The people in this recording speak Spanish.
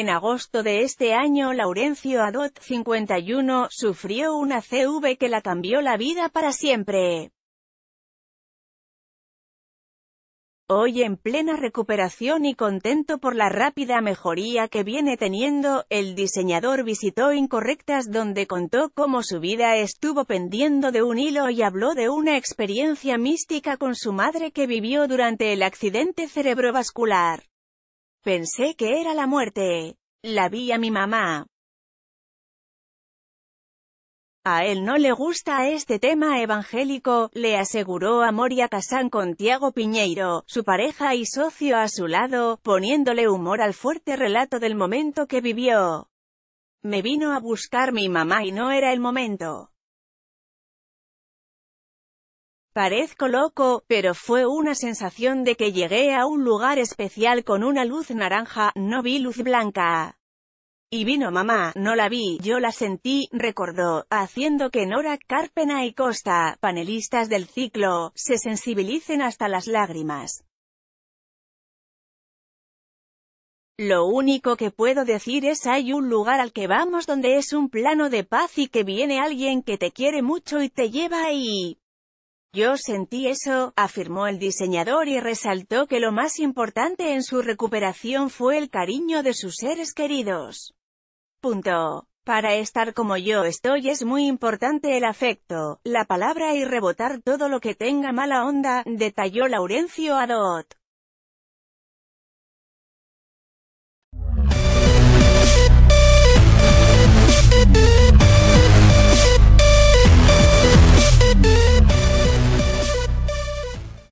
En agosto de este año Laurencio Adot, 51, sufrió una CV que la cambió la vida para siempre. Hoy en plena recuperación y contento por la rápida mejoría que viene teniendo, el diseñador visitó Incorrectas donde contó cómo su vida estuvo pendiendo de un hilo y habló de una experiencia mística con su madre que vivió durante el accidente cerebrovascular. Pensé que era la muerte. La vi a mi mamá. A él no le gusta este tema evangélico, le aseguró a Moria Casán con Tiago Piñeiro, su pareja y socio a su lado, poniéndole humor al fuerte relato del momento que vivió. Me vino a buscar mi mamá y no era el momento. Parezco loco, pero fue una sensación de que llegué a un lugar especial con una luz naranja, no vi luz blanca. Y vino mamá, no la vi, yo la sentí, recordó, haciendo que Nora, Carpena y Costa, panelistas del ciclo, se sensibilicen hasta las lágrimas. Lo único que puedo decir es hay un lugar al que vamos donde es un plano de paz y que viene alguien que te quiere mucho y te lleva ahí. Yo sentí eso, afirmó el diseñador y resaltó que lo más importante en su recuperación fue el cariño de sus seres queridos. Punto. Para estar como yo estoy es muy importante el afecto, la palabra y rebotar todo lo que tenga mala onda, detalló Laurencio Adot.